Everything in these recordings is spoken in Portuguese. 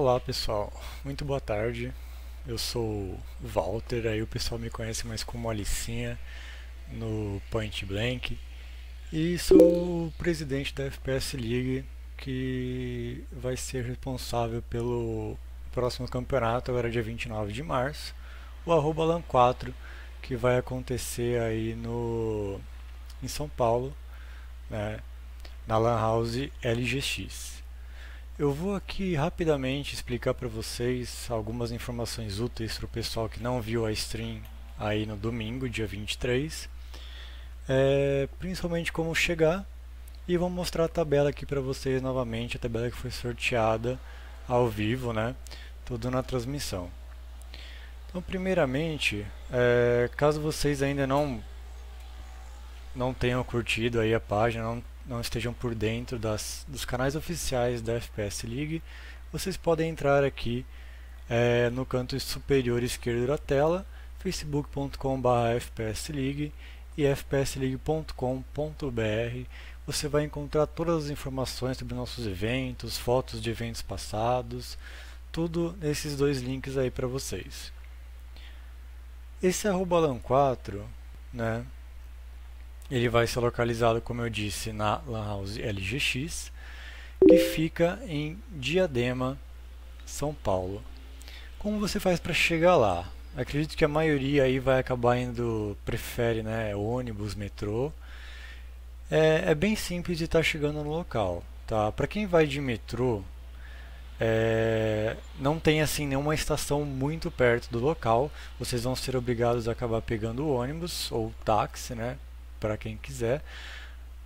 Olá pessoal, muito boa tarde. Eu sou Walter, aí o pessoal me conhece mais como Alicinha no Point Blank e sou o presidente da FPS League que vai ser responsável pelo próximo campeonato, agora dia 29 de março, o arroba LAN4, que vai acontecer aí no em São Paulo, né, na Lan House LGX. Eu vou aqui rapidamente explicar para vocês algumas informações úteis para o pessoal que não viu a stream aí no domingo, dia 23, é, principalmente como chegar e vou mostrar a tabela aqui para vocês novamente, a tabela que foi sorteada ao vivo, né? Tudo na transmissão. Então, primeiramente, é, caso vocês ainda não não tenham curtido aí a página, não não estejam por dentro das, dos canais oficiais da FPS League, vocês podem entrar aqui é, no canto superior esquerdo da tela, facebook.com.br fpsleague e fpsleague.com.br. Você vai encontrar todas as informações sobre nossos eventos, fotos de eventos passados, tudo nesses dois links aí para vocês. Esse arroba 4 né, ele vai ser localizado, como eu disse, na Lan House LGX, que fica em Diadema, São Paulo. Como você faz para chegar lá? Acredito que a maioria aí vai acabar indo, prefere né, ônibus, metrô. É, é bem simples de estar tá chegando no local. Tá? Para quem vai de metrô, é, não tem assim nenhuma estação muito perto do local. Vocês vão ser obrigados a acabar pegando ônibus ou táxi, né? para quem quiser.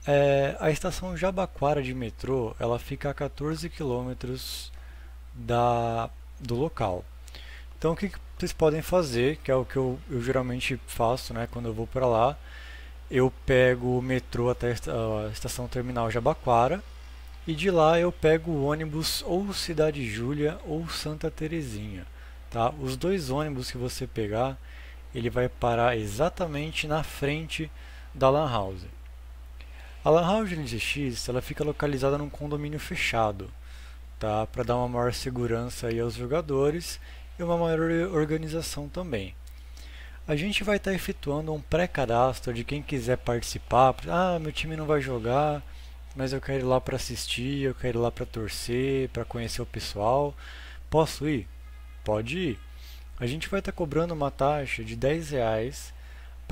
É, a estação Jabaquara de metrô ela fica a 14 quilômetros do local. Então o que, que, vocês podem fazer, que é o que eu, eu geralmente faço né, quando eu vou para lá, eu pego o metrô até a estação terminal Jabaquara e de lá eu pego o ônibus ou Cidade Júlia ou Santa Terezinha. Tá? Os dois ônibus que você pegar, ele vai parar exatamente na frente da Lan House. A Lan House NGX ela fica localizada num condomínio fechado, tá? para dar uma maior segurança aí aos jogadores e uma maior organização também. A gente vai estar tá efetuando um pré-cadastro de quem quiser participar. Ah, meu time não vai jogar, mas eu quero ir lá para assistir, eu quero ir lá para torcer, para conhecer o pessoal. Posso ir? Pode ir. A gente vai estar tá cobrando uma taxa de 10 reais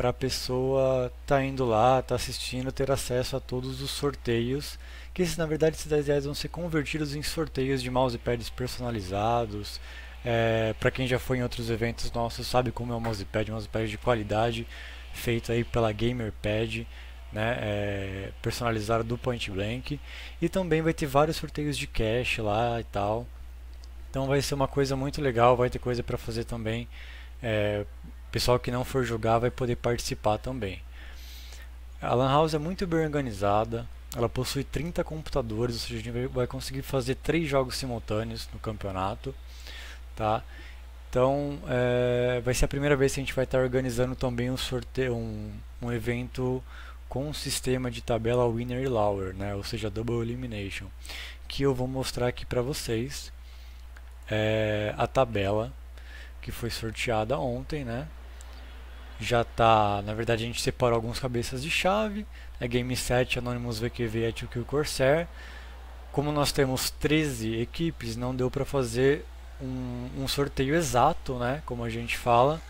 para a pessoa estar tá indo lá, estar tá assistindo, ter acesso a todos os sorteios, que esses, na verdade esses 10 reais vão ser convertidos em sorteios de mousepads personalizados. É, para quem já foi em outros eventos nossos sabe como é um mousepad, um mousepad de qualidade, feito aí pela Gamerpad, né, é, personalizado do Point Blank. E também vai ter vários sorteios de cash lá e tal. Então vai ser uma coisa muito legal, vai ter coisa para fazer também. É, pessoal que não for jogar vai poder participar também. A Lan House é muito bem organizada, ela possui 30 computadores, ou seja, a gente vai conseguir fazer três jogos simultâneos no campeonato. Tá? Então, é, vai ser a primeira vez que a gente vai estar organizando também um sorteio, um, um evento com um sistema de tabela winner e lower, né? ou seja, double elimination, que eu vou mostrar aqui para vocês é, a tabela que foi sorteada ontem, né? já tá, na verdade a gente separou alguns cabeças de chave, é Game 7, Anonymous VQV que o Corsair. Como nós temos 13 equipes, não deu para fazer um, um, sorteio exato, né, como a gente fala,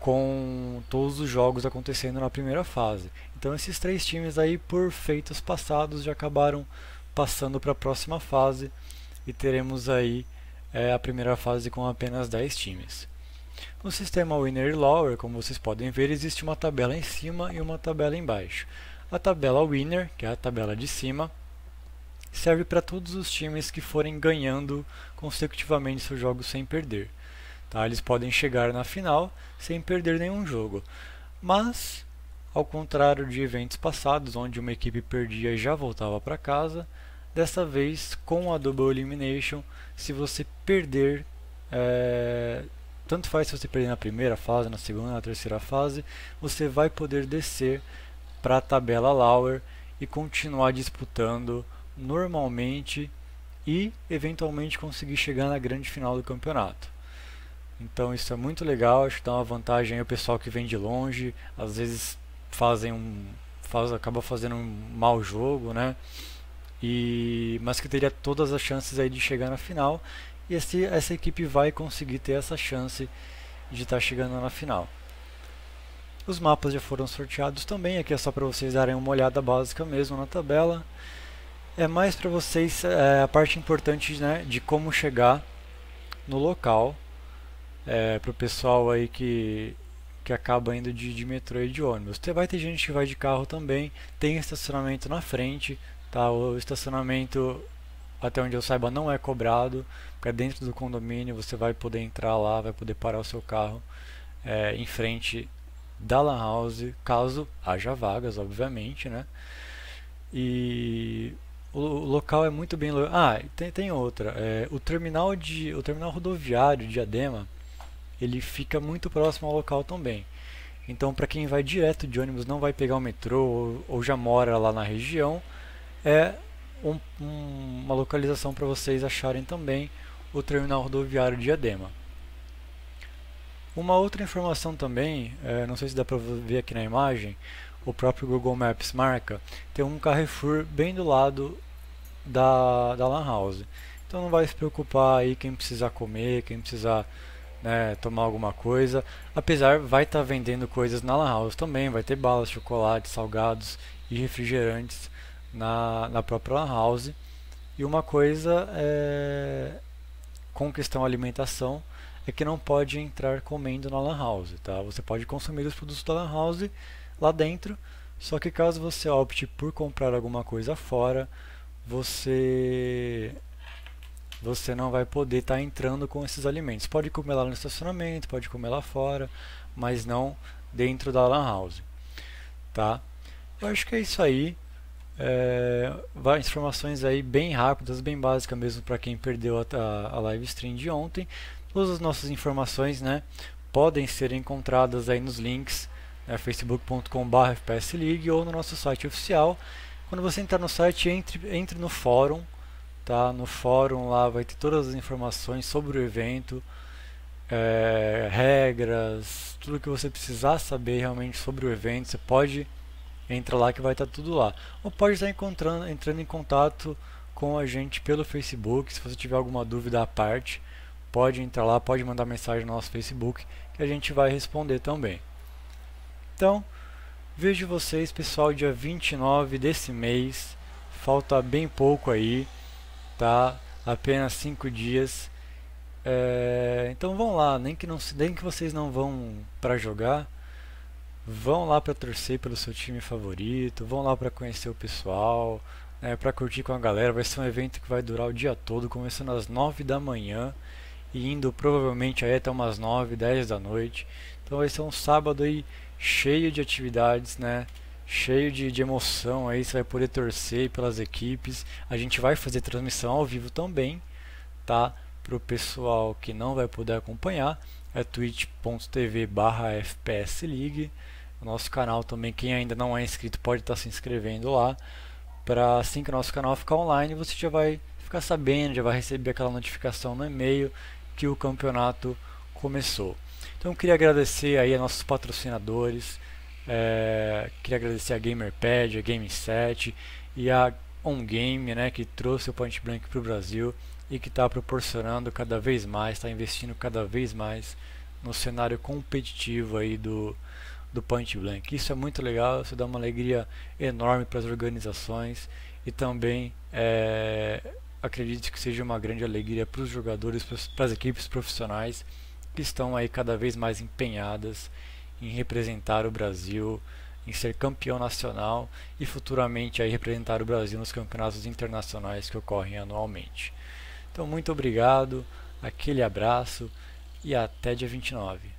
com todos os jogos acontecendo na primeira fase. Então esses três times aí, por feitos passados, já acabaram passando para a próxima fase e teremos aí é, a primeira fase com apenas 10 times. No sistema winner e lower, como vocês podem ver, existe uma tabela em cima e uma tabela embaixo. A tabela winner, que é a tabela de cima, serve para todos os times que forem ganhando consecutivamente seus jogos sem perder. Tá? Eles podem chegar na final sem perder nenhum jogo. Mas, ao contrário de eventos passados, onde uma equipe perdia e já voltava para casa, dessa vez com a Double Elimination, se você perder, é, tanto faz se você perder na primeira fase, na segunda, na terceira fase, você vai poder descer para a tabela Lower e continuar disputando normalmente e eventualmente conseguir chegar na grande final do campeonato. Então isso é muito legal, acho que dá uma vantagem ao pessoal que vem de longe, às vezes fazem um faz, acaba fazendo um mau jogo, né? E mas que teria todas as chances aí de chegar na final e esse, essa equipe vai conseguir ter essa chance de estar tá chegando na final. Os mapas já foram sorteados também, aqui é só para vocês darem uma olhada básica mesmo na tabela. É mais para vocês é, a parte importante né, de como chegar no local, é, eh, para o pessoal aí que, que acaba indo de, de metrô e de ônibus. Vai ter gente que vai de carro também, tem estacionamento na frente, tá? o estacionamento até onde eu saiba não é cobrado, porque dentro do condomínio você vai poder entrar lá, vai poder parar o seu carro é, em frente da Lan House, caso haja vagas, obviamente, né? E o, o local é muito bem. Ah, tem, tem outra. É, o terminal de, o terminal rodoviário de Adema ele fica muito próximo ao local também. Então, para quem vai direto de ônibus, não vai pegar o metrô ou, ou já mora lá na região, é um, uma localização para vocês acharem também o terminal rodoviário Diadema. Uma outra informação também, é, não sei se dá para ver aqui na imagem, o próprio Google Maps marca, tem um Carrefour bem do lado da, da Lan House. Então não vai se preocupar aí quem precisar comer, quem precisar né, tomar alguma coisa. Apesar, vai estar tá vendendo coisas na Lan House também, vai ter balas, chocolate, salgados e refrigerantes na, na própria Lan House. E uma coisa é, com questão alimentação é que não pode entrar comendo na Lan House. Tá? Você pode consumir os produtos da Lan House lá dentro, só que caso você opte por comprar alguma coisa fora, você você não vai poder estar tá entrando com esses alimentos. Pode comer lá no estacionamento, pode comer lá fora, mas não dentro da Lan House. Tá? Eu acho que é isso aí. É, informações aí bem rápidas, bem básicas mesmo para quem perdeu a, a, live stream de ontem. Todas as nossas informações né, podem ser encontradas aí nos links né, facebook.com.br ou no nosso site oficial. Quando você entrar no site, entre, entre no fórum. Tá? No fórum lá vai ter todas as informações sobre o evento, é, regras, tudo que você precisar saber realmente sobre o evento. Você pode entra lá que vai estar tá tudo lá. Ou pode estar encontrando, entrando em contato com a gente pelo Facebook. Se você tiver alguma dúvida à parte, pode entrar lá, pode mandar mensagem no nosso Facebook que a gente vai responder também. Então, vejo vocês, pessoal, dia 29 desse mês. Falta bem pouco aí, tá? Apenas 5 dias. É, então vão lá, nem que, não, nem que vocês não vão para jogar, Vão lá para torcer pelo seu time favorito, vão lá para conhecer o pessoal, né, para curtir com a galera. Vai ser um evento que vai durar o dia todo, começando às 9 da manhã e indo provavelmente aí até umas 9, 10 da noite. Então vai ser um sábado aí cheio de atividades, né? Cheio de, de emoção aí, você vai poder torcer pelas equipes. A gente vai fazer transmissão ao vivo também, tá? Para o pessoal que não vai poder acompanhar, é twitch.tv/fpsleague o nosso canal também. Quem ainda não é inscrito pode estar tá se inscrevendo lá. Para assim que o nosso canal ficar online, você já vai ficar sabendo, já vai receber aquela notificação no e-mail que o campeonato começou. Então queria agradecer aí a nossos patrocinadores, é, queria agradecer a Gamerpad, a Game7 e a OnGame, né, que trouxe o Point Blank para o Brasil e que está proporcionando cada vez mais, está investindo cada vez mais no cenário competitivo aí do, do Point Blank. Isso é muito legal, isso dá uma alegria enorme para as organizações e também é, acredito que seja uma grande alegria para os jogadores, para as equipes profissionais que estão aí cada vez mais empenhadas em representar o Brasil, em ser campeão nacional e futuramente aí representar o Brasil nos campeonatos internacionais que ocorrem anualmente. Então, muito obrigado, aquele abraço e até dia 29.